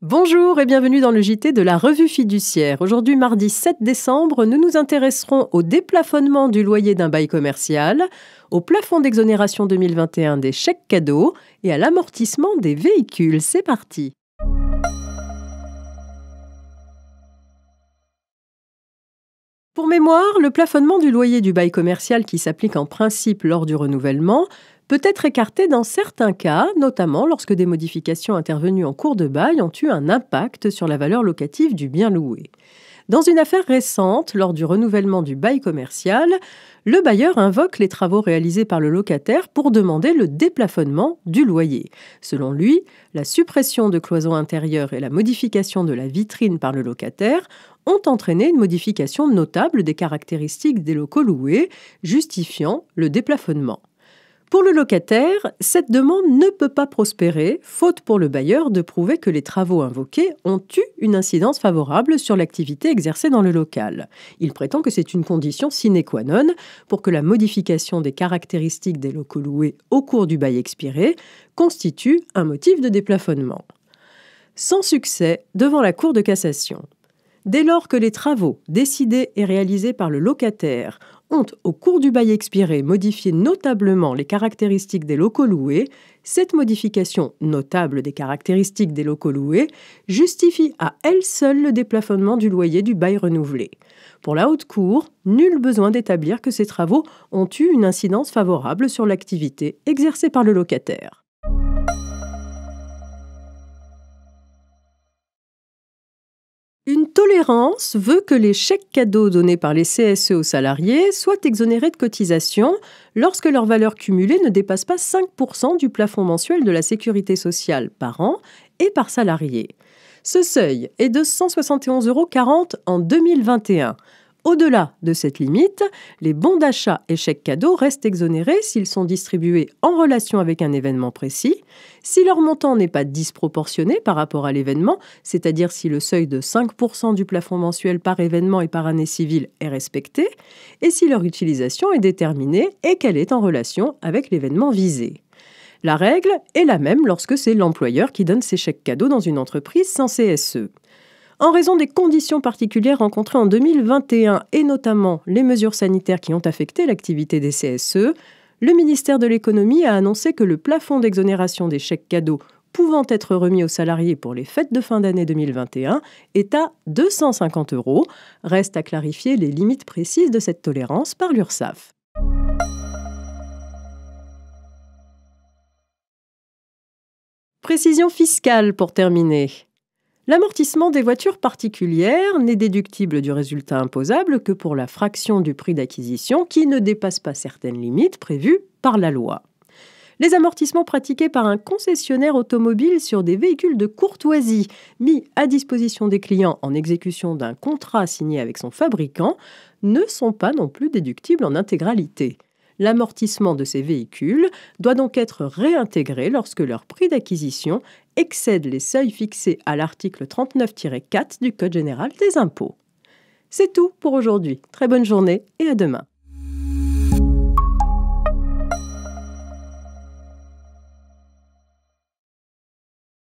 Bonjour et bienvenue dans le JT de la Revue Fiduciaire. Aujourd'hui, mardi 7 décembre, nous nous intéresserons au déplafonnement du loyer d'un bail commercial, au plafond d'exonération 2021 des chèques cadeaux et à l'amortissement des véhicules. C'est parti Pour mémoire, le plafonnement du loyer du bail commercial qui s'applique en principe lors du renouvellement peut être écarté dans certains cas, notamment lorsque des modifications intervenues en cours de bail ont eu un impact sur la valeur locative du bien loué. Dans une affaire récente, lors du renouvellement du bail commercial, le bailleur invoque les travaux réalisés par le locataire pour demander le déplafonnement du loyer. Selon lui, la suppression de cloisons intérieures et la modification de la vitrine par le locataire ont entraîné une modification notable des caractéristiques des locaux loués, justifiant le déplafonnement. Pour le locataire, cette demande ne peut pas prospérer, faute pour le bailleur de prouver que les travaux invoqués ont eu une incidence favorable sur l'activité exercée dans le local. Il prétend que c'est une condition sine qua non pour que la modification des caractéristiques des locaux loués au cours du bail expiré constitue un motif de déplafonnement. Sans succès devant la Cour de cassation. Dès lors que les travaux décidés et réalisés par le locataire ont, au cours du bail expiré, modifié notablement les caractéristiques des locaux loués, cette modification notable des caractéristiques des locaux loués justifie à elle seule le déplafonnement du loyer du bail renouvelé. Pour la haute cour, nul besoin d'établir que ces travaux ont eu une incidence favorable sur l'activité exercée par le locataire. tolérance veut que les chèques cadeaux donnés par les CSE aux salariés soient exonérés de cotisations lorsque leur valeur cumulée ne dépasse pas 5% du plafond mensuel de la sécurité sociale par an et par salarié. Ce seuil est de 171,40 euros en 2021, au-delà de cette limite, les bons d'achat et chèques cadeaux restent exonérés s'ils sont distribués en relation avec un événement précis, si leur montant n'est pas disproportionné par rapport à l'événement, c'est-à-dire si le seuil de 5% du plafond mensuel par événement et par année civile est respecté, et si leur utilisation est déterminée et qu'elle est en relation avec l'événement visé. La règle est la même lorsque c'est l'employeur qui donne ses chèques cadeaux dans une entreprise sans CSE en raison des conditions particulières rencontrées en 2021 et notamment les mesures sanitaires qui ont affecté l'activité des CSE, le ministère de l'économie a annoncé que le plafond d'exonération des chèques cadeaux pouvant être remis aux salariés pour les fêtes de fin d'année 2021 est à 250 euros. Reste à clarifier les limites précises de cette tolérance par l'URSSAF. Précision fiscale pour terminer. L'amortissement des voitures particulières n'est déductible du résultat imposable que pour la fraction du prix d'acquisition qui ne dépasse pas certaines limites prévues par la loi. Les amortissements pratiqués par un concessionnaire automobile sur des véhicules de courtoisie mis à disposition des clients en exécution d'un contrat signé avec son fabricant ne sont pas non plus déductibles en intégralité. L'amortissement de ces véhicules doit donc être réintégré lorsque leur prix d'acquisition excède les seuils fixés à l'article 39-4 du Code général des impôts. C'est tout pour aujourd'hui. Très bonne journée et à demain.